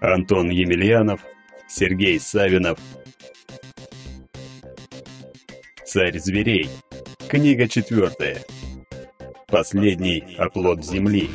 Антон Емельянов, Сергей Савинов. Царь зверей. Книга четвертая. Последний оплот земли.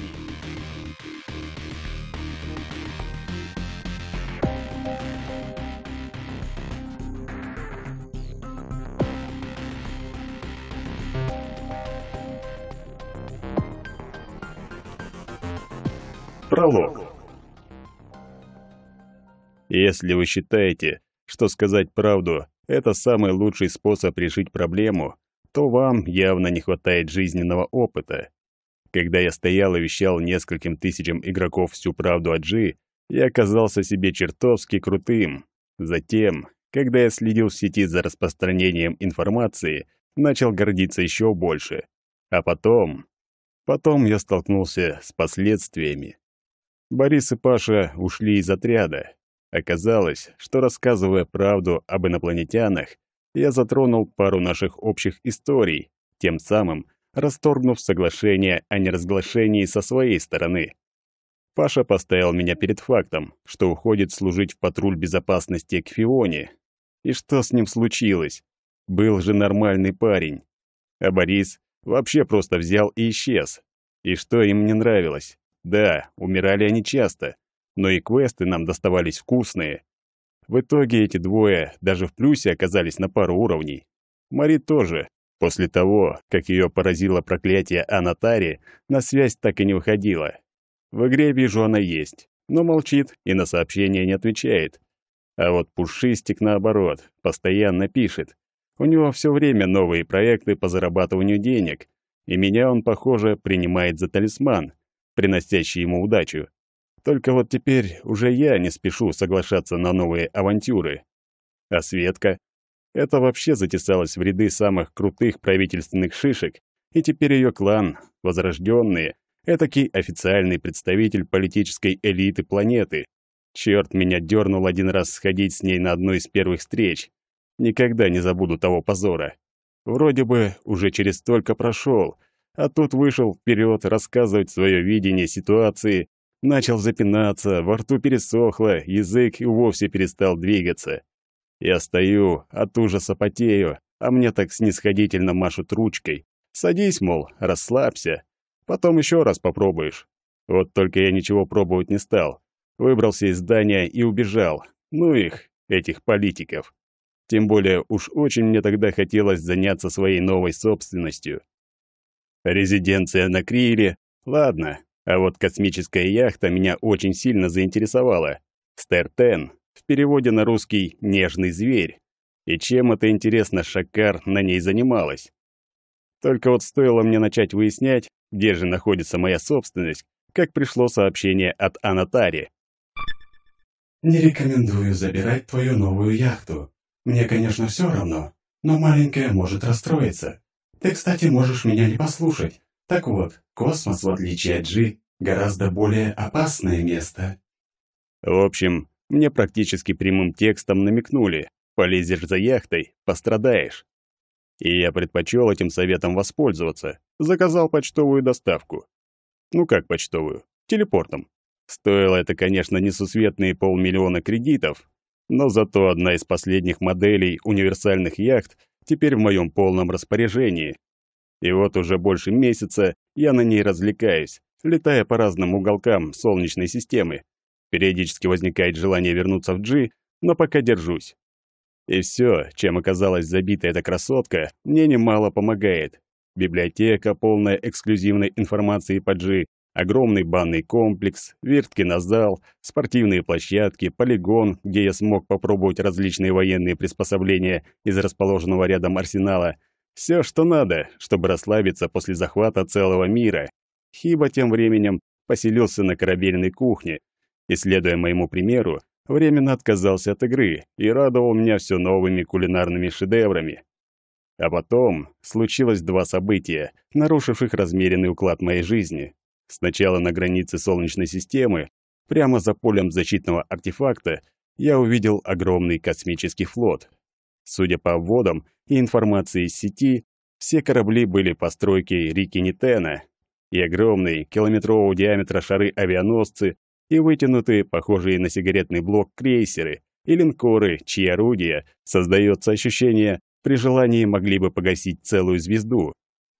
И если вы считаете, что сказать правду – это самый лучший способ решить проблему, то вам явно не хватает жизненного опыта. Когда я стоял и вещал нескольким тысячам игроков всю правду о Джи, я оказался себе чертовски крутым. Затем, когда я следил в сети за распространением информации, начал гордиться еще больше. А потом... Потом я столкнулся с последствиями. Борис и Паша ушли из отряда, Оказалось, что, рассказывая правду об инопланетянах, я затронул пару наших общих историй, тем самым расторгнув соглашение о неразглашении со своей стороны. Паша поставил меня перед фактом, что уходит служить в патруль безопасности к Фионе. И что с ним случилось? Был же нормальный парень. А Борис вообще просто взял и исчез. И что им не нравилось? Да, умирали они часто, но и квесты нам доставались вкусные. В итоге эти двое даже в плюсе оказались на пару уровней. Мари тоже. После того, как ее поразило проклятие Анатари, на связь так и не выходила. В игре вижу, она есть, но молчит и на сообщения не отвечает. А вот Пушистик, наоборот, постоянно пишет. У него все время новые проекты по зарабатыванию денег, и меня он, похоже, принимает за талисман, приносящий ему удачу. Только вот теперь уже я не спешу соглашаться на новые авантюры. А Светка? Это вообще затесалась в ряды самых крутых правительственных шишек, и теперь ее клан, возрожденные, этакий официальный представитель политической элиты планеты. Черт меня дернул один раз сходить с ней на одну из первых встреч. Никогда не забуду того позора. Вроде бы уже через столько прошел, а тут вышел вперед рассказывать свое видение ситуации, Начал запинаться, во рту пересохло, язык и вовсе перестал двигаться. Я стою, от ужаса потею, а мне так снисходительно машут ручкой. Садись, мол, расслабься. Потом еще раз попробуешь. Вот только я ничего пробовать не стал. Выбрался из здания и убежал. Ну их, этих политиков. Тем более уж очень мне тогда хотелось заняться своей новой собственностью. Резиденция на Криле. Ладно, а вот космическая яхта меня очень сильно заинтересовала. Стертен, в переводе на русский «нежный зверь». И чем это интересно Шакар на ней занималась? Только вот стоило мне начать выяснять, где же находится моя собственность, как пришло сообщение от Анатари. «Не рекомендую забирать твою новую яхту. Мне, конечно, все равно, но маленькая может расстроиться. Ты, кстати, можешь меня не послушать. Так вот, космос, в отличие от G, гораздо более опасное место. В общем, мне практически прямым текстом намекнули «полезешь за яхтой, пострадаешь». И я предпочел этим советом воспользоваться, заказал почтовую доставку. Ну как почтовую? Телепортом. Стоило это, конечно, несусветные полмиллиона кредитов, но зато одна из последних моделей универсальных яхт теперь в моем полном распоряжении, и вот уже больше месяца я на ней развлекаюсь, летая по разным уголкам Солнечной системы. Периодически возникает желание вернуться в G, но пока держусь. И все, чем оказалась забита эта красотка, мне немало помогает. Библиотека, полная эксклюзивной информации по G, огромный банный комплекс, зал, спортивные площадки, полигон, где я смог попробовать различные военные приспособления из расположенного рядом арсенала — все, что надо, чтобы расслабиться после захвата целого мира. Хиба тем временем поселился на корабельной кухне и, следуя моему примеру, временно отказался от игры и радовал меня все новыми кулинарными шедеврами. А потом случилось два события, нарушивших размеренный уклад моей жизни. Сначала на границе Солнечной системы, прямо за полем защитного артефакта, я увидел огромный космический флот, Судя по вводам и информации из сети, все корабли были постройки Рики Нитена, и огромные, километрового диаметра шары-авианосцы, и вытянутые, похожие на сигаретный блок, крейсеры и линкоры, чьи орудия, создается ощущение, при желании могли бы погасить целую звезду.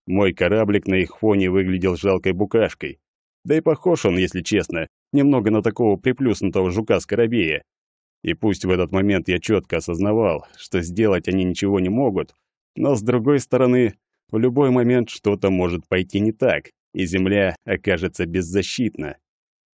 Мой кораблик на их фоне выглядел жалкой букашкой. Да и похож он, если честно, немного на такого приплюснутого жука-скоробея, и пусть в этот момент я четко осознавал, что сделать они ничего не могут, но, с другой стороны, в любой момент что-то может пойти не так, и земля окажется беззащитна.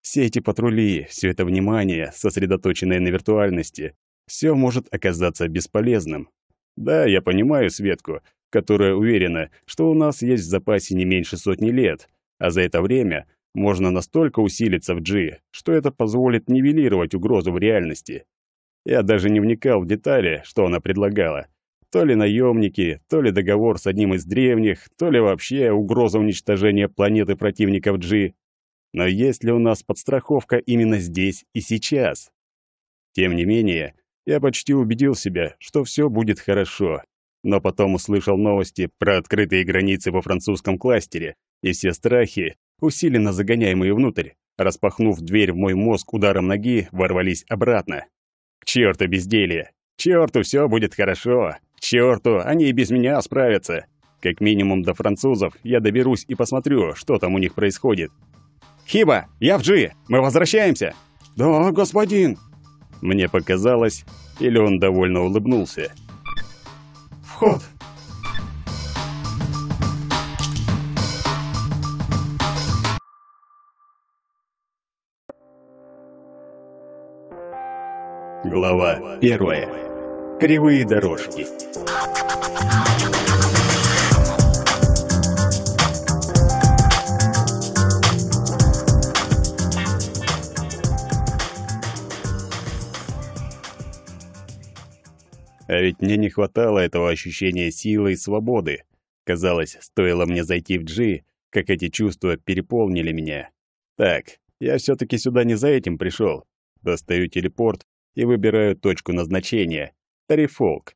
Все эти патрули, все это внимание, сосредоточенное на виртуальности, все может оказаться бесполезным. Да, я понимаю Светку, которая уверена, что у нас есть в запасе не меньше сотни лет, а за это время можно настолько усилиться в G, что это позволит нивелировать угрозу в реальности. Я даже не вникал в детали, что она предлагала. То ли наемники, то ли договор с одним из древних, то ли вообще угроза уничтожения планеты противников G. Но есть ли у нас подстраховка именно здесь и сейчас? Тем не менее, я почти убедил себя, что все будет хорошо. Но потом услышал новости про открытые границы во французском кластере, и все страхи, усиленно загоняемые внутрь, распахнув дверь в мой мозг ударом ноги, ворвались обратно. К черту безделье! К черту все будет хорошо! К черту, они и без меня справятся! Как минимум до французов я доберусь и посмотрю, что там у них происходит. «Хиба, я в Джи! Мы возвращаемся!» «Да, господин!» Мне показалось, или он довольно улыбнулся. «Вход!» Глава первая. Кривые дорожки. А ведь мне не хватало этого ощущения силы и свободы. Казалось, стоило мне зайти в Джи, как эти чувства переполнили меня. Так, я все таки сюда не за этим пришел. Достаю телепорт и выбираю точку назначения — Тарифолк.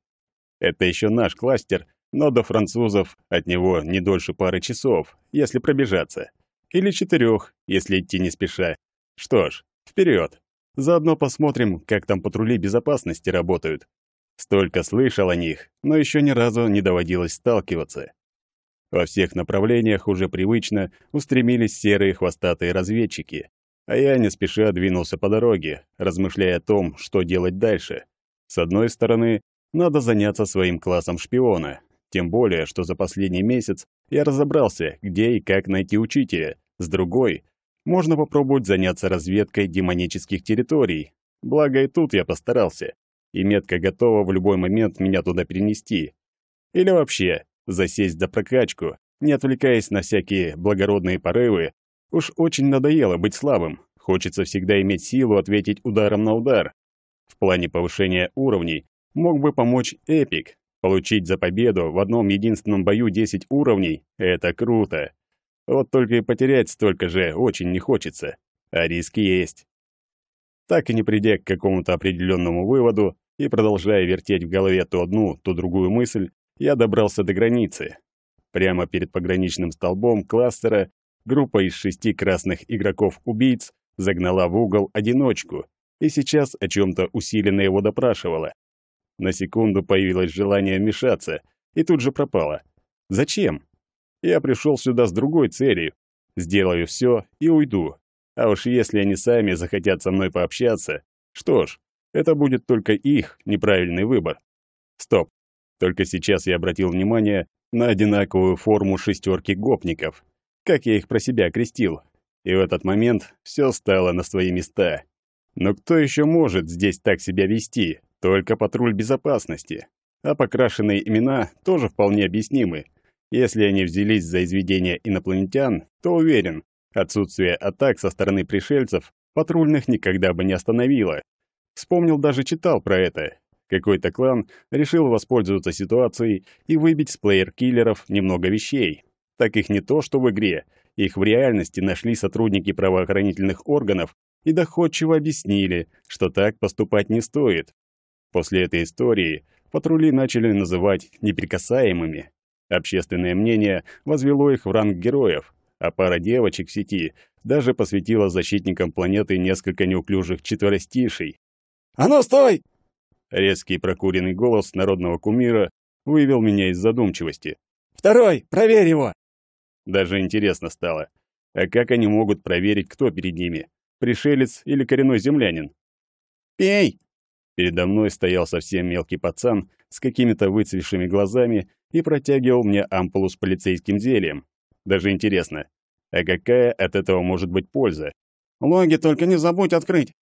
Это еще наш кластер, но до французов от него не дольше пары часов, если пробежаться. Или четырех, если идти не спеша. Что ж, вперед. Заодно посмотрим, как там патрули безопасности работают. Столько слышал о них, но еще ни разу не доводилось сталкиваться. Во всех направлениях уже привычно устремились серые хвостатые разведчики. А я не спеша двинулся по дороге, размышляя о том, что делать дальше. С одной стороны, надо заняться своим классом шпиона, тем более, что за последний месяц я разобрался, где и как найти учителя. С другой, можно попробовать заняться разведкой демонических территорий. Благо и тут я постарался, и метка готова в любой момент меня туда перенести. Или вообще, засесть до прокачку, не отвлекаясь на всякие благородные порывы Уж очень надоело быть слабым. Хочется всегда иметь силу ответить ударом на удар. В плане повышения уровней мог бы помочь Эпик. Получить за победу в одном единственном бою 10 уровней – это круто. Вот только и потерять столько же очень не хочется. А риски есть. Так и не придя к какому-то определенному выводу и продолжая вертеть в голове то одну, то другую мысль, я добрался до границы. Прямо перед пограничным столбом кластера группа из шести красных игроков-убийц загнала в угол одиночку и сейчас о чем-то усиленно его допрашивала. На секунду появилось желание вмешаться, и тут же пропало. Зачем? Я пришел сюда с другой целью. Сделаю все и уйду. А уж если они сами захотят со мной пообщаться, что ж, это будет только их неправильный выбор. Стоп. Только сейчас я обратил внимание на одинаковую форму шестерки гопников как я их про себя крестил. И в этот момент все стало на свои места. Но кто еще может здесь так себя вести? Только патруль безопасности. А покрашенные имена тоже вполне объяснимы. Если они взялись за изведение инопланетян, то уверен, отсутствие атак со стороны пришельцев патрульных никогда бы не остановило. Вспомнил, даже читал про это. Какой-то клан решил воспользоваться ситуацией и выбить с плеер-киллеров немного вещей, так их не то что в игре, их в реальности нашли сотрудники правоохранительных органов и доходчиво объяснили, что так поступать не стоит. После этой истории патрули начали называть неприкасаемыми. Общественное мнение возвело их в ранг героев, а пара девочек в сети даже посвятила защитникам планеты несколько неуклюжих четверостишей. «А ну, стой!» Резкий прокуренный голос народного кумира вывел меня из задумчивости. «Второй, проверь его!» Даже интересно стало. А как они могут проверить, кто перед ними? Пришелец или коренной землянин? «Пей!» Передо мной стоял совсем мелкий пацан с какими-то выцвевшими глазами и протягивал мне ампулу с полицейским зельем. Даже интересно, а какая от этого может быть польза? «Логи только не забудь открыть!»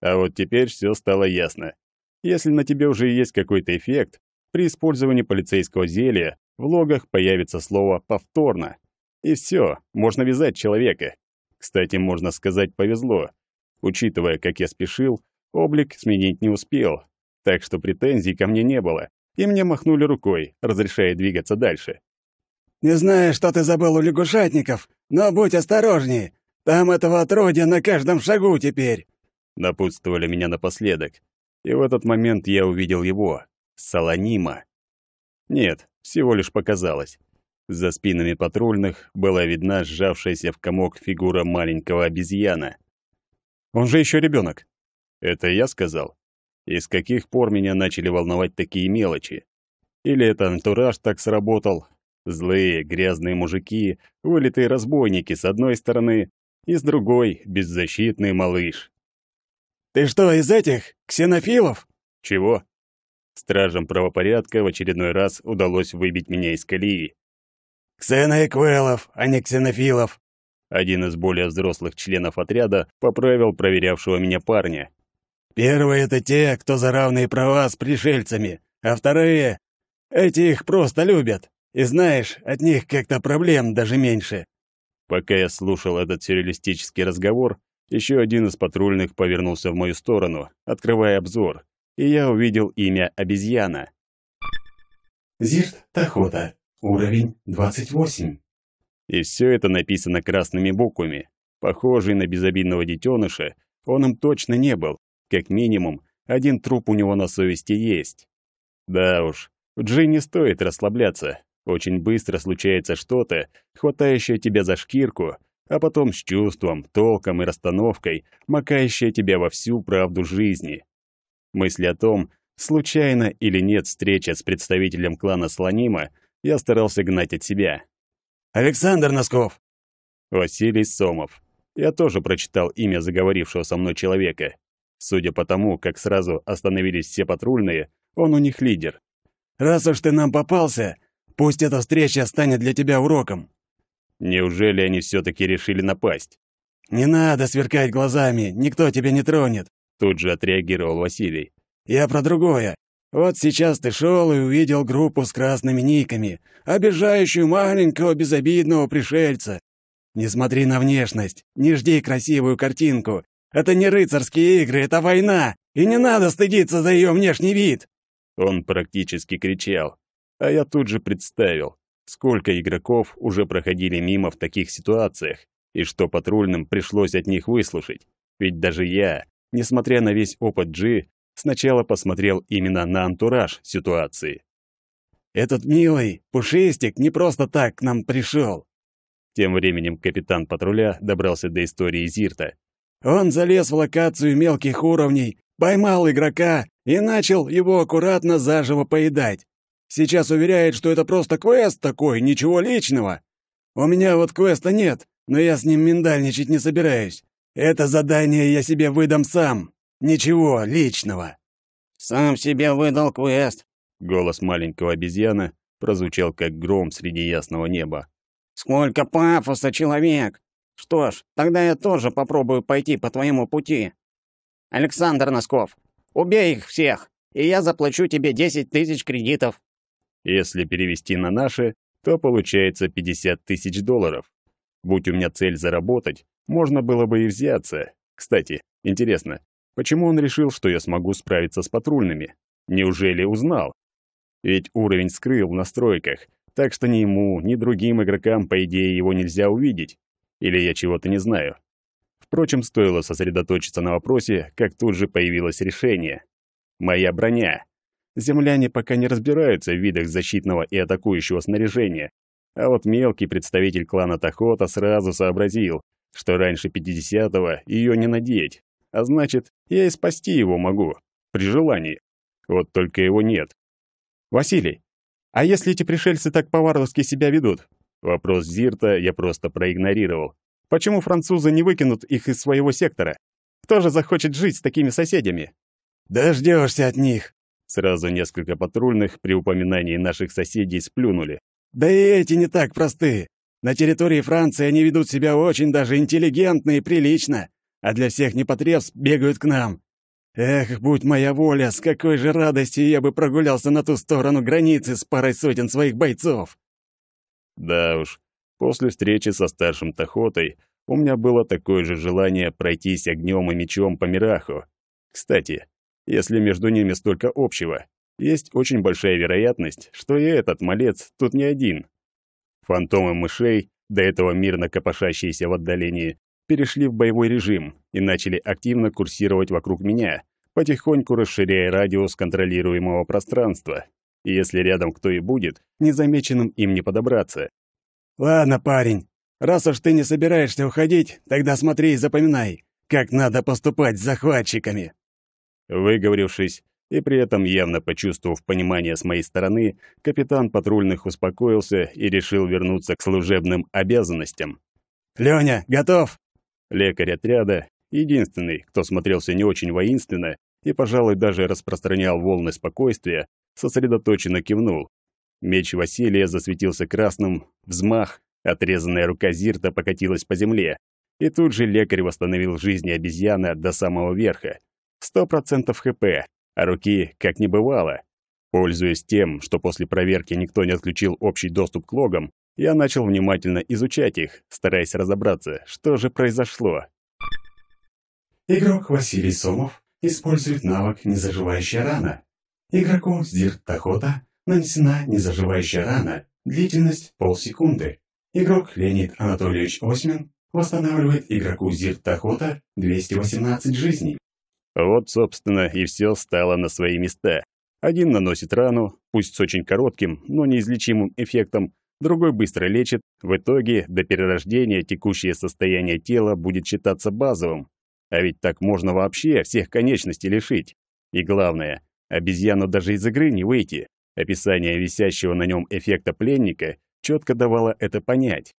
А вот теперь все стало ясно. Если на тебе уже есть какой-то эффект, при использовании полицейского зелья в логах появится слово «повторно». И все, можно вязать человека. Кстати, можно сказать, повезло. Учитывая, как я спешил, облик сменить не успел. Так что претензий ко мне не было. И мне махнули рукой, разрешая двигаться дальше. «Не знаю, что ты забыл у лягушатников, но будь осторожнее. Там этого отродья на каждом шагу теперь!» Напутствовали меня напоследок. И в этот момент я увидел его. Солонима. Нет, всего лишь показалось. За спинами патрульных была видна сжавшаяся в комок фигура маленького обезьяна. «Он же еще ребенок!» «Это я сказал?» И с каких пор меня начали волновать такие мелочи? Или это антураж так сработал? Злые, грязные мужики, вылитые разбойники с одной стороны, и с другой — беззащитный малыш. «Ты что, из этих? Ксенофилов?» «Чего?» Стражам правопорядка в очередной раз удалось выбить меня из колеи. «Ксеноэквелов, а не ксенофилов!» Один из более взрослых членов отряда поправил проверявшего меня парня. «Первые — это те, кто за равные права с пришельцами, а вторые — эти их просто любят. И знаешь, от них как-то проблем даже меньше». Пока я слушал этот сюрреалистический разговор, еще один из патрульных повернулся в мою сторону, открывая обзор, и я увидел имя обезьяна. Зирт Тахота, Уровень 28. И все это написано красными буквами. Похожий на безобидного детеныша, он им точно не был. Как минимум, один труп у него на совести есть. Да уж, в не стоит расслабляться. Очень быстро случается что-то, хватающее тебя за шкирку, а потом с чувством, толком и расстановкой, макающее тебя во всю правду жизни. Мысль о том, случайно или нет встреча с представителем клана Слонима, я старался гнать от себя. «Александр Носков!» Василий Сомов. Я тоже прочитал имя заговорившего со мной человека. Судя по тому, как сразу остановились все патрульные, он у них лидер. «Раз уж ты нам попался, пусть эта встреча станет для тебя уроком». Неужели они все-таки решили напасть? «Не надо сверкать глазами, никто тебя не тронет», — тут же отреагировал Василий. «Я про другое. Вот сейчас ты шел и увидел группу с красными никами, обижающую маленького безобидного пришельца. Не смотри на внешность, не жди красивую картинку. Это не рыцарские игры, это война, и не надо стыдиться за ее внешний вид!» Он практически кричал, а я тут же представил, сколько игроков уже проходили мимо в таких ситуациях, и что патрульным пришлось от них выслушать. Ведь даже я, несмотря на весь опыт Джи сначала посмотрел именно на антураж ситуации. «Этот милый пушистик не просто так к нам пришел!» Тем временем капитан патруля добрался до истории Зирта. «Он залез в локацию мелких уровней, поймал игрока и начал его аккуратно заживо поедать. Сейчас уверяет, что это просто квест такой, ничего личного. У меня вот квеста нет, но я с ним миндальничать не собираюсь. Это задание я себе выдам сам. Ничего личного. Сам себе выдал квест. Голос маленького обезьяна прозвучал как гром среди ясного неба. Сколько пафоса, человек. Что ж, тогда я тоже попробую пойти по твоему пути. Александр Носков, убей их всех, и я заплачу тебе десять тысяч кредитов. Если перевести на наши, то получается пятьдесят тысяч долларов. Будь у меня цель заработать, можно было бы и взяться. Кстати, интересно, Почему он решил, что я смогу справиться с патрульными? Неужели узнал? Ведь уровень скрыл в настройках, так что ни ему, ни другим игрокам, по идее, его нельзя увидеть. Или я чего-то не знаю. Впрочем, стоило сосредоточиться на вопросе, как тут же появилось решение. Моя броня. Земляне пока не разбираются в видах защитного и атакующего снаряжения. А вот мелкий представитель клана Тахота сразу сообразил, что раньше 50-го ее не надеть, а значит, я и спасти его могу. При желании. Вот только его нет. «Василий, а если эти пришельцы так по-варварски себя ведут?» Вопрос Зирта я просто проигнорировал. «Почему французы не выкинут их из своего сектора? Кто же захочет жить с такими соседями?» «Дождешься от них!» Сразу несколько патрульных при упоминании наших соседей сплюнули. «Да и эти не так просты. На территории Франции они ведут себя очень даже интеллигентно и прилично а для всех непотребств бегают к нам. Эх, будь моя воля, с какой же радостью я бы прогулялся на ту сторону границы с парой сотен своих бойцов. Да уж, после встречи со старшим Тахотой у меня было такое же желание пройтись огнем и мечом по Мираху. Кстати, если между ними столько общего, есть очень большая вероятность, что и этот малец тут не один. Фантомы мышей, до этого мирно копошащиеся в отдалении, перешли в боевой режим и начали активно курсировать вокруг меня, потихоньку расширяя радиус контролируемого пространства. И если рядом кто и будет, незамеченным им не подобраться. «Ладно, парень, раз уж ты не собираешься уходить, тогда смотри и запоминай, как надо поступать с захватчиками». Выговорившись, и при этом явно почувствовав понимание с моей стороны, капитан патрульных успокоился и решил вернуться к служебным обязанностям. «Лёня, готов?» Лекарь отряда, единственный, кто смотрелся не очень воинственно и, пожалуй, даже распространял волны спокойствия, сосредоточенно кивнул. Меч Василия засветился красным, взмах, отрезанная рука Зирта покатилась по земле, и тут же лекарь восстановил жизни обезьяны до самого верха. Сто процентов ХП, а руки как не бывало. Пользуясь тем, что после проверки никто не отключил общий доступ к логам, я начал внимательно изучать их, стараясь разобраться, что же произошло. Игрок Василий Сомов использует навык «Незаживающая рана». Игроку Здирт Тахота нанесена незаживающая рана, длительность полсекунды. Игрок Леонид Анатольевич Осьмин восстанавливает игроку Зирт Тахота 218 жизней. Вот, собственно, и все стало на свои места. Один наносит рану, пусть с очень коротким, но неизлечимым эффектом, другой быстро лечит. В итоге до перерождения текущее состояние тела будет считаться базовым. А ведь так можно вообще всех конечностей лишить. И главное, обезьяну даже из игры не выйти. Описание висящего на нем эффекта пленника четко давало это понять.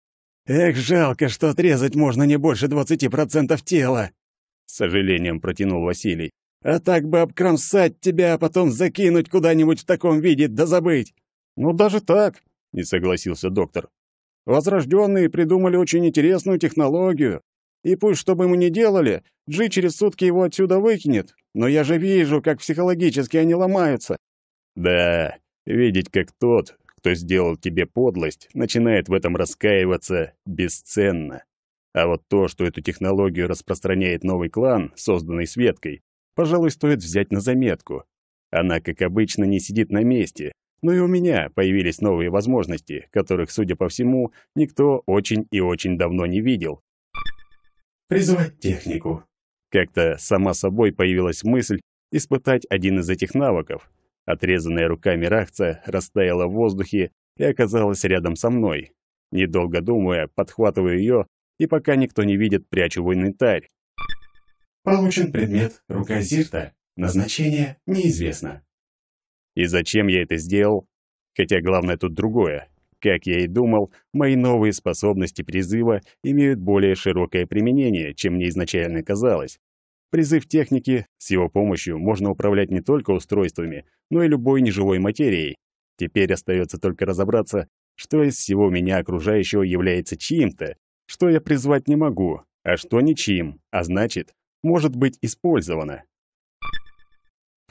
«Эх, жалко, что отрезать можно не больше 20% тела!» С сожалением протянул Василий. «А так бы обкромсать тебя, а потом закинуть куда-нибудь в таком виде, да забыть!» «Ну, даже так!» не согласился доктор. Возрожденные придумали очень интересную технологию. И пусть что бы мы ни делали, Джи через сутки его отсюда выкинет, но я же вижу, как психологически они ломаются. Да, видеть, как тот, кто сделал тебе подлость, начинает в этом раскаиваться бесценно. А вот то, что эту технологию распространяет новый клан, созданный Светкой, пожалуй, стоит взять на заметку. Она, как обычно, не сидит на месте, ну и у меня появились новые возможности, которых, судя по всему, никто очень и очень давно не видел. «Призвать технику». Как-то сама собой появилась мысль испытать один из этих навыков. Отрезанная рука Мирахца растаяла в воздухе и оказалась рядом со мной. Недолго думая, подхватываю ее, и пока никто не видит, прячу в инвентарь. Получен предмет «Рука Зирта». Назначение неизвестно. И зачем я это сделал? Хотя главное тут другое. Как я и думал, мои новые способности призыва имеют более широкое применение, чем мне изначально казалось. Призыв техники, с его помощью можно управлять не только устройствами, но и любой неживой материей. Теперь остается только разобраться, что из всего меня окружающего является чьим-то, что я призвать не могу, а что ничьим, а значит, может быть использовано.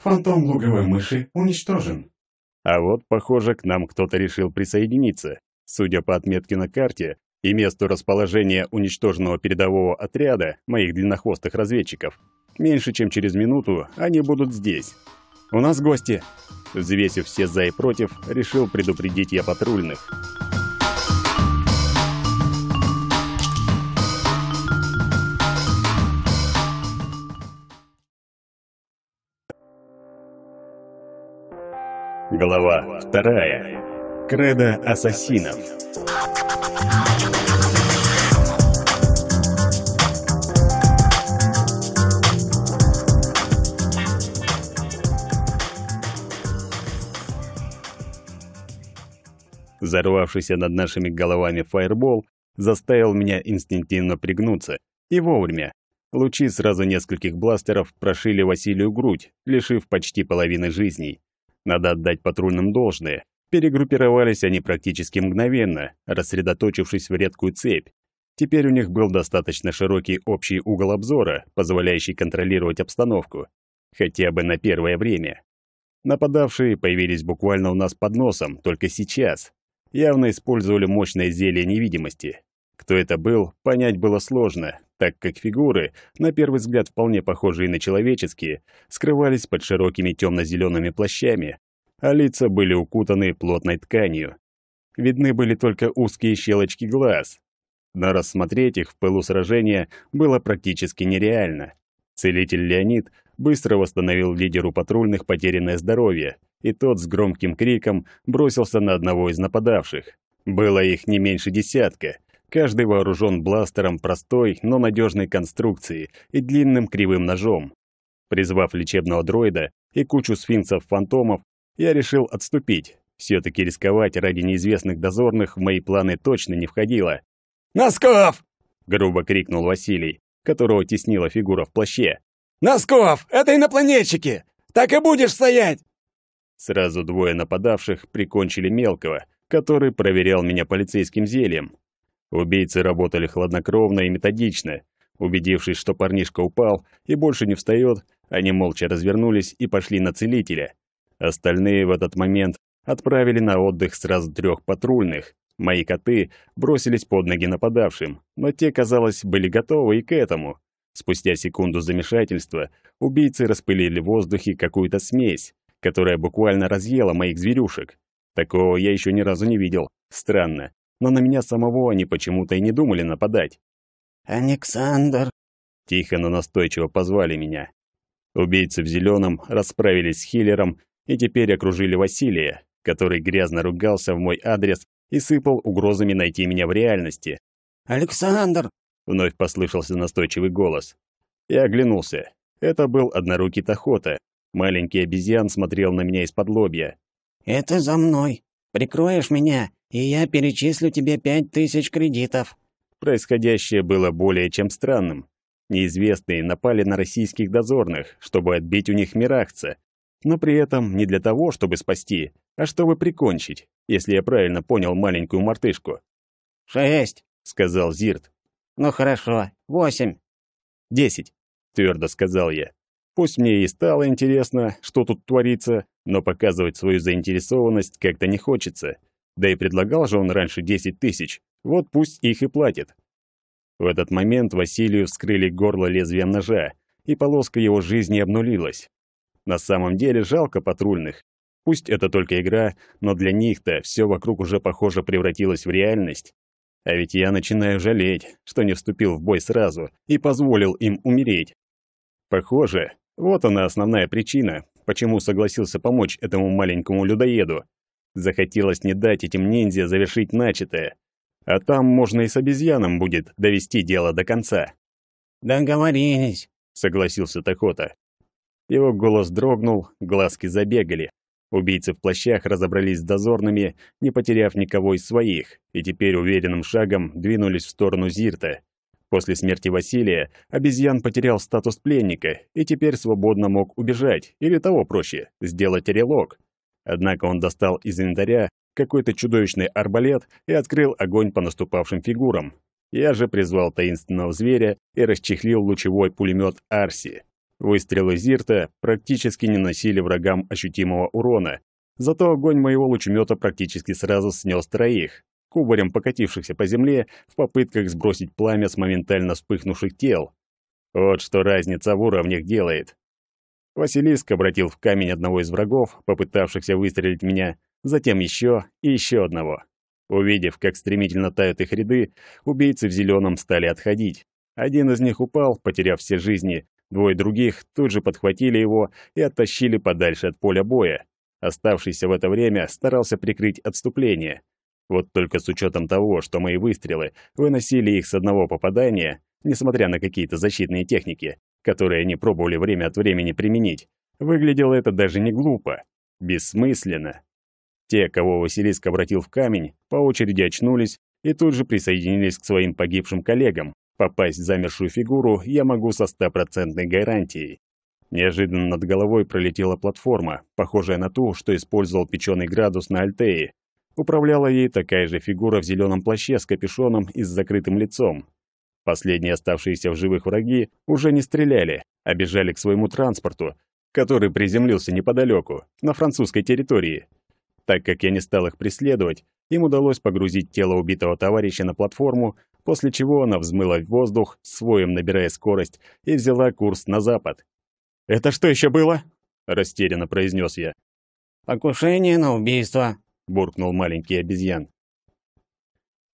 Фантом луговой мыши уничтожен. А вот, похоже, к нам кто-то решил присоединиться. Судя по отметке на карте и месту расположения уничтоженного передового отряда моих длиннохвостых разведчиков, меньше чем через минуту они будут здесь. «У нас гости!» Взвесив все «за» и «против», решил предупредить я патрульных. Глава вторая. Кредо ассасинов. Зарвавшийся над нашими головами фаербол заставил меня инстинктивно пригнуться. И вовремя. Лучи сразу нескольких бластеров прошили Василию грудь, лишив почти половины жизней. Надо отдать патрульным должное. Перегруппировались они практически мгновенно, рассредоточившись в редкую цепь. Теперь у них был достаточно широкий общий угол обзора, позволяющий контролировать обстановку. Хотя бы на первое время. Нападавшие появились буквально у нас под носом, только сейчас. Явно использовали мощное зелье невидимости. Кто это был, понять было сложно, так как фигуры, на первый взгляд вполне похожие на человеческие, скрывались под широкими темно-зелеными плащами, а лица были укутаны плотной тканью. Видны были только узкие щелочки глаз. Но рассмотреть их в пылу сражения было практически нереально. Целитель Леонид быстро восстановил лидеру патрульных потерянное здоровье, и тот с громким криком бросился на одного из нападавших. Было их не меньше десятка, Каждый вооружен бластером простой, но надежной конструкции и длинным кривым ножом. Призвав лечебного дроида и кучу сфинксов-фантомов, я решил отступить. Все-таки рисковать ради неизвестных дозорных в мои планы точно не входило. «Носков!» — грубо крикнул Василий, которого теснила фигура в плаще. «Носков! Это инопланетчики! Так и будешь стоять!» Сразу двое нападавших прикончили мелкого, который проверял меня полицейским зельем. Убийцы работали хладнокровно и методично. Убедившись, что парнишка упал и больше не встает, они молча развернулись и пошли на целителя. Остальные в этот момент отправили на отдых сразу трех патрульных. Мои коты бросились под ноги нападавшим, но те, казалось, были готовы и к этому. Спустя секунду замешательства убийцы распылили в воздухе какую-то смесь, которая буквально разъела моих зверюшек. Такого я еще ни разу не видел. Странно но на меня самого они почему-то и не думали нападать. «Александр!» — тихо, но настойчиво позвали меня. Убийцы в зеленом расправились с Хиллером и теперь окружили Василия, который грязно ругался в мой адрес и сыпал угрозами найти меня в реальности. «Александр!» — вновь послышался настойчивый голос. Я оглянулся. Это был однорукий Тахота. Маленький обезьян смотрел на меня из-под лобья. «Это за мной. Прикроешь меня, и я перечислю тебе пять тысяч кредитов». Происходящее было более чем странным. Неизвестные напали на российских дозорных, чтобы отбить у них мирахца, но при этом не для того, чтобы спасти, а чтобы прикончить, если я правильно понял маленькую мартышку. «Шесть», — сказал Зирт. «Ну хорошо, восемь». «Десять», — твердо сказал я. Пусть мне и стало интересно, что тут творится, но показывать свою заинтересованность как-то не хочется. Да и предлагал же он раньше 10 тысяч, вот пусть их и платит. В этот момент Василию вскрыли горло лезвием ножа, и полоска его жизни обнулилась. На самом деле жалко патрульных. Пусть это только игра, но для них-то все вокруг уже, похоже, превратилось в реальность. А ведь я начинаю жалеть, что не вступил в бой сразу и позволил им умереть. Похоже, вот она основная причина, почему согласился помочь этому маленькому людоеду. Захотелось не дать этим ниндзя завершить начатое. А там можно и с обезьяном будет довести дело до конца. «Договорились», — согласился Тахота. Его голос дрогнул, глазки забегали. Убийцы в плащах разобрались с дозорными, не потеряв никого из своих, и теперь уверенным шагом двинулись в сторону Зирта. После смерти Василия обезьян потерял статус пленника и теперь свободно мог убежать, или того проще, сделать релок. Однако он достал из инвентаря какой-то чудовищный арбалет и открыл огонь по наступавшим фигурам. Я же призвал таинственного зверя и расчехлил лучевой пулемет Арси. Выстрелы Зирта практически не носили врагам ощутимого урона, зато огонь моего лучемета практически сразу снес троих, кубарем покатившихся по земле в попытках сбросить пламя с моментально вспыхнувших тел. Вот что разница в уровнях делает. Василиск обратил в камень одного из врагов, попытавшихся выстрелить меня, затем еще и еще одного. Увидев, как стремительно тают их ряды, убийцы в зеленом стали отходить. Один из них упал, потеряв все жизни, двое других тут же подхватили его и оттащили подальше от поля боя. Оставшийся в это время старался прикрыть отступление. Вот только с учетом того, что мои выстрелы выносили их с одного попадания, несмотря на какие-то защитные техники, которые они пробовали время от времени применить, выглядело это даже не глупо, бессмысленно. Те, кого Василиск обратил в камень, по очереди очнулись и тут же присоединились к своим погибшим коллегам. Попасть в замершую фигуру я могу со стопроцентной гарантией. Неожиданно над головой пролетела платформа, похожая на ту, что использовал печеный градус на Альтее. Управляла ей такая же фигура в зеленом плаще с капюшоном и с закрытым лицом. Последние оставшиеся в живых враги уже не стреляли, а бежали к своему транспорту, который приземлился неподалеку, на французской территории. Так как я не стал их преследовать, им удалось погрузить тело убитого товарища на платформу, после чего она взмыла в воздух, своим набирая скорость, и взяла курс на запад. «Это что еще было?» – растерянно произнес я. «Покушение на убийство», – буркнул маленький обезьян.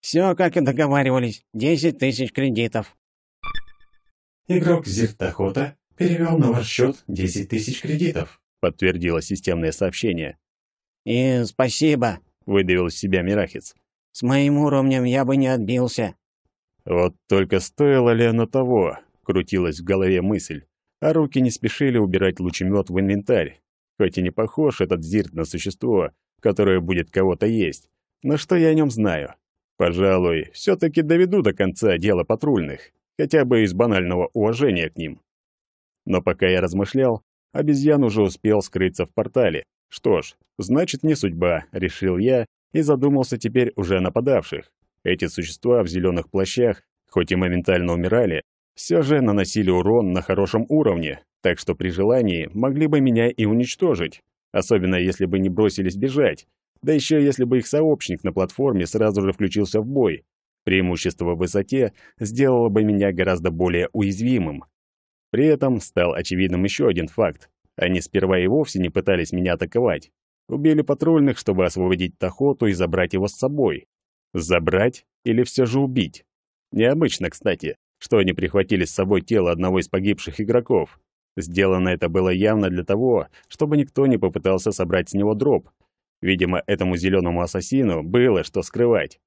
«Все, как и договаривались. Десять тысяч кредитов». Игрок Зиртохота перевел на ваш счет десять тысяч кредитов, подтвердило системное сообщение. «И спасибо», — выдавил из себя Мирахец. «С моим уровнем я бы не отбился». Вот только стоило ли оно того, крутилась в голове мысль, а руки не спешили убирать лучемет в инвентарь. Хоть и не похож этот зирт на существо, которое будет кого-то есть, но что я о нем знаю? Пожалуй, все-таки доведу до конца дело патрульных, хотя бы из банального уважения к ним. Но пока я размышлял, обезьян уже успел скрыться в портале. Что ж, значит не судьба, решил я и задумался теперь уже о нападавших. Эти существа в зеленых плащах, хоть и моментально умирали, все же наносили урон на хорошем уровне, так что при желании могли бы меня и уничтожить, особенно если бы не бросились бежать, да еще если бы их сообщник на платформе сразу же включился в бой. Преимущество в высоте сделало бы меня гораздо более уязвимым. При этом стал очевидным еще один факт. Они сперва и вовсе не пытались меня атаковать. Убили патрульных, чтобы освободить Тахоту и забрать его с собой. Забрать или все же убить? Необычно, кстати, что они прихватили с собой тело одного из погибших игроков. Сделано это было явно для того, чтобы никто не попытался собрать с него дроп, Видимо, этому зеленому ассасину было что скрывать.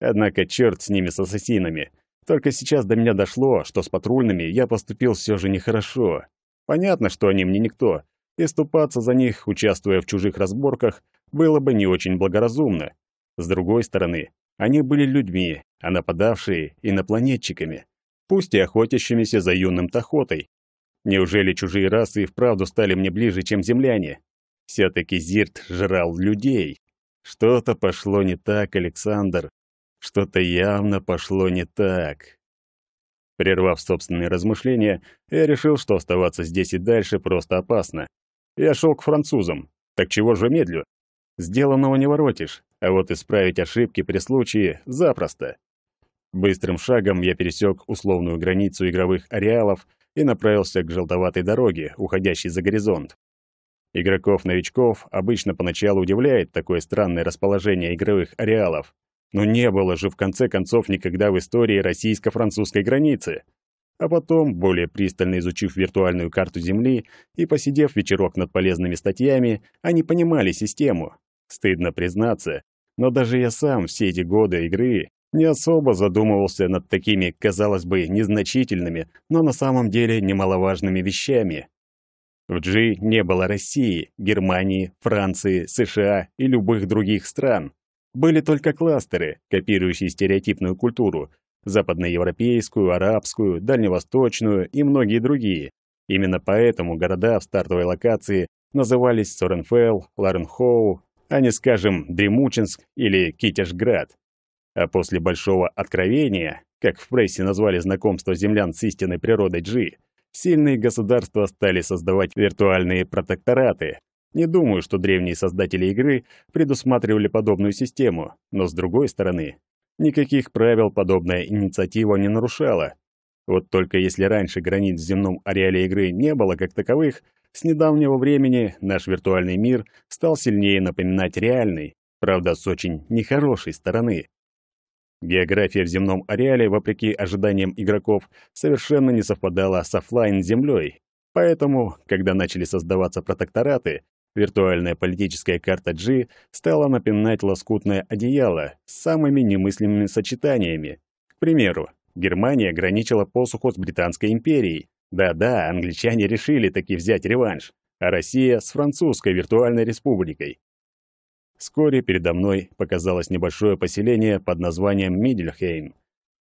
Однако черт с ними, с ассасинами. Только сейчас до меня дошло, что с патрульными я поступил все же нехорошо. Понятно, что они мне никто, и ступаться за них, участвуя в чужих разборках, было бы не очень благоразумно. С другой стороны, они были людьми, а нападавшие — инопланетчиками, пусть и охотящимися за юным тахотой. Неужели чужие расы и вправду стали мне ближе, чем земляне? Все-таки Зирт жрал людей. Что-то пошло не так, Александр. Что-то явно пошло не так. Прервав собственные размышления, я решил, что оставаться здесь и дальше просто опасно. Я шел к французам. Так чего же медлю? Сделанного не воротишь, а вот исправить ошибки при случае запросто. Быстрым шагом я пересек условную границу игровых ареалов и направился к желтоватой дороге, уходящей за горизонт. Игроков-новичков обычно поначалу удивляет такое странное расположение игровых ареалов. Но не было же в конце концов никогда в истории российско-французской границы. А потом, более пристально изучив виртуальную карту Земли и посидев вечерок над полезными статьями, они понимали систему. Стыдно признаться, но даже я сам все эти годы игры не особо задумывался над такими, казалось бы, незначительными, но на самом деле немаловажными вещами. В Джи не было России, Германии, Франции, США и любых других стран. Были только кластеры, копирующие стереотипную культуру, западноевропейскую, арабскую, дальневосточную и многие другие. Именно поэтому города в стартовой локации назывались Соренфелл, Ларенхоу, а не, скажем, Дремучинск или Китежград. А после большого откровения, как в прессе назвали знакомство землян с истинной природой Джи, Сильные государства стали создавать виртуальные протектораты. Не думаю, что древние создатели игры предусматривали подобную систему, но с другой стороны, никаких правил подобная инициатива не нарушала. Вот только если раньше границ в земном ареале игры не было как таковых, с недавнего времени наш виртуальный мир стал сильнее напоминать реальный, правда, с очень нехорошей стороны. География в земном ареале, вопреки ожиданиям игроков, совершенно не совпадала с оффлайн-землей. Поэтому, когда начали создаваться протектораты, виртуальная политическая карта G стала напинать лоскутное одеяло с самыми немыслимыми сочетаниями. К примеру, Германия граничила посуху с Британской империей. Да-да, англичане решили таки взять реванш, а Россия с французской виртуальной республикой. Вскоре передо мной показалось небольшое поселение под названием Мидельхейм.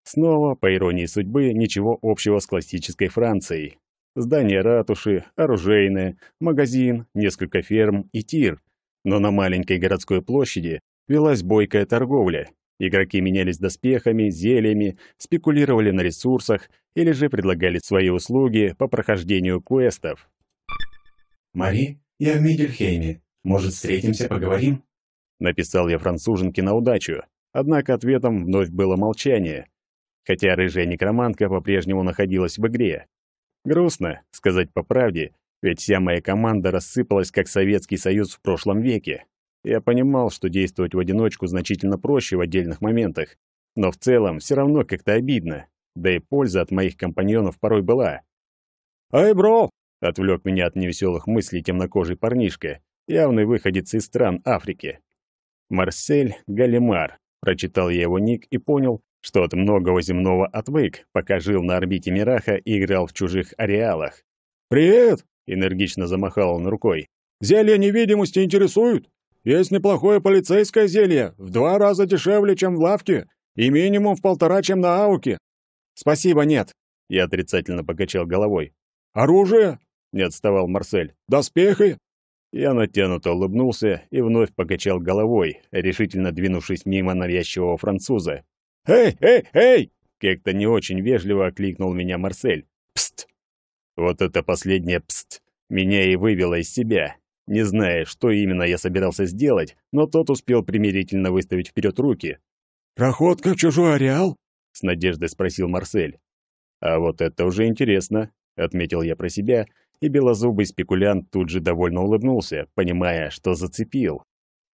Снова, по иронии судьбы, ничего общего с классической Францией. Здание ратуши, оружейное, магазин, несколько ферм и тир. Но на маленькой городской площади велась бойкая торговля. Игроки менялись доспехами, зельями, спекулировали на ресурсах или же предлагали свои услуги по прохождению квестов. «Мари, я в Мидельхейме. Может, встретимся, поговорим?» Написал я француженке на удачу, однако ответом вновь было молчание. Хотя рыжая некромантка по-прежнему находилась в игре. Грустно, сказать по правде, ведь вся моя команда рассыпалась, как Советский Союз в прошлом веке. Я понимал, что действовать в одиночку значительно проще в отдельных моментах, но в целом все равно как-то обидно, да и польза от моих компаньонов порой была. «Эй, бро!» — отвлек меня от невеселых мыслей темнокожий парнишка, явный выходец из стран Африки. Марсель Галимар. Прочитал я его ник и понял, что от многого земного отвык, пока жил на орбите Мираха и играл в чужих ареалах. «Привет!» — энергично замахал он рукой. «Зелья невидимости интересуют? Есть неплохое полицейское зелье, в два раза дешевле, чем в лавке, и минимум в полтора, чем на ауке». «Спасибо, нет!» — я отрицательно покачал головой. «Оружие?» — не отставал Марсель. «Доспехи? Я натянуто улыбнулся и вновь покачал головой, решительно двинувшись мимо навязчивого француза. «Эй, эй, эй!» — как-то не очень вежливо окликнул меня Марсель. «Пст!» Вот это последнее «пст» меня и вывело из себя. Не зная, что именно я собирался сделать, но тот успел примирительно выставить вперед руки. «Проходка в чужой ареал?» — с надеждой спросил Марсель. «А вот это уже интересно», — отметил я про себя, и белозубый спекулянт тут же довольно улыбнулся, понимая, что зацепил.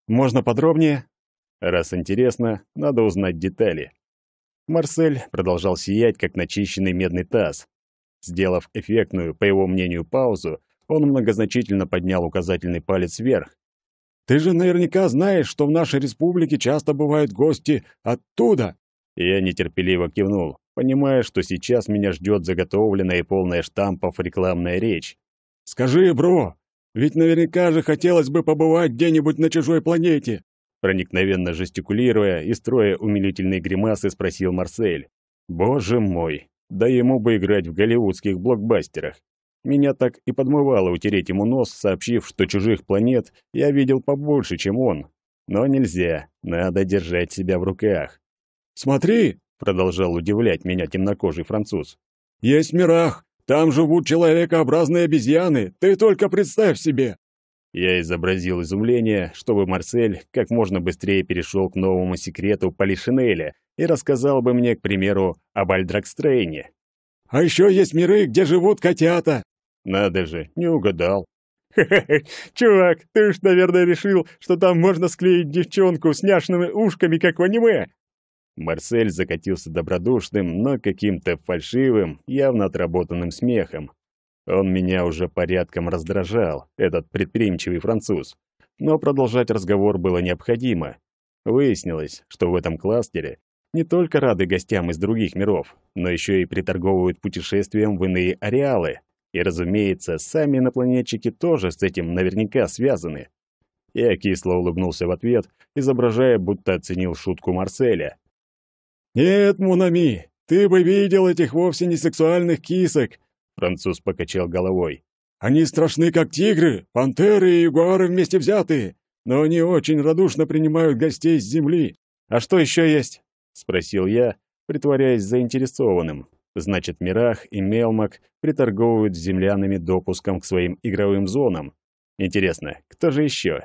«Можно подробнее?» «Раз интересно, надо узнать детали». Марсель продолжал сиять, как начищенный медный таз. Сделав эффектную, по его мнению, паузу, он многозначительно поднял указательный палец вверх. «Ты же наверняка знаешь, что в нашей республике часто бывают гости оттуда!» Я нетерпеливо кивнул понимая, что сейчас меня ждет заготовленная и полная штампов рекламная речь. «Скажи, бро, ведь наверняка же хотелось бы побывать где-нибудь на чужой планете!» Проникновенно жестикулируя и строя умилительные гримасы, спросил Марсель. «Боже мой! Да ему бы играть в голливудских блокбастерах!» Меня так и подмывало утереть ему нос, сообщив, что чужих планет я видел побольше, чем он. Но нельзя, надо держать себя в руках. «Смотри!» продолжал удивлять меня темнокожий француз. Есть мирах, там живут человекообразные обезьяны, ты только представь себе. Я изобразил изумление, чтобы Марсель как можно быстрее перешел к новому секрету Полишинеля и рассказал бы мне, к примеру, об Альдракстрейне. А еще есть миры, где живут котята. Надо же, не угадал. хе хе чувак, ты уж, наверное, решил, что там можно склеить девчонку с няшными ушками, как в аниме!» Марсель закатился добродушным, но каким-то фальшивым, явно отработанным смехом. Он меня уже порядком раздражал, этот предприимчивый француз. Но продолжать разговор было необходимо. Выяснилось, что в этом кластере не только рады гостям из других миров, но еще и приторговывают путешествием в иные ареалы. И, разумеется, сами инопланетчики тоже с этим наверняка связаны. Я кисло улыбнулся в ответ, изображая, будто оценил шутку Марселя. «Нет, Мунами, ты бы видел этих вовсе не сексуальных кисок!» Француз покачал головой. «Они страшны, как тигры, пантеры и ягуары вместе взятые, но они очень радушно принимают гостей с земли. А что еще есть?» — спросил я, притворяясь заинтересованным. Значит, Мирах и Мелмак приторговывают землянами допуском к своим игровым зонам. Интересно, кто же еще?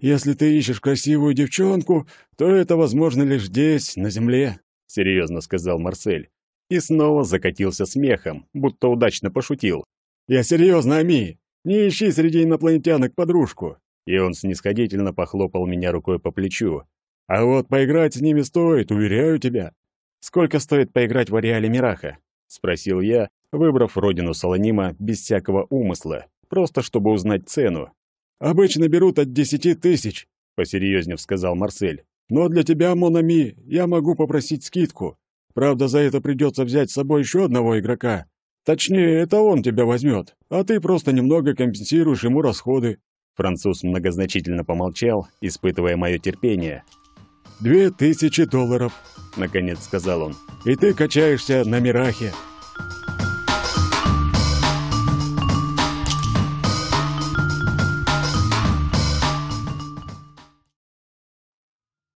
Если ты ищешь красивую девчонку, то это возможно лишь здесь, на земле», — серьезно сказал Марсель. И снова закатился смехом, будто удачно пошутил. «Я серьезно, Ами! Не ищи среди инопланетянок подружку!» И он снисходительно похлопал меня рукой по плечу. «А вот поиграть с ними стоит, уверяю тебя!» «Сколько стоит поиграть в ареале Мираха?» — спросил я, выбрав родину Солонима без всякого умысла, просто чтобы узнать цену, «Обычно берут от десяти тысяч», — посерьезнев сказал Марсель. «Но для тебя, Монами, я могу попросить скидку. Правда, за это придется взять с собой еще одного игрока. Точнее, это он тебя возьмет, а ты просто немного компенсируешь ему расходы». Француз многозначительно помолчал, испытывая мое терпение. «Две тысячи долларов», — наконец сказал он. «И ты качаешься на Мирахе».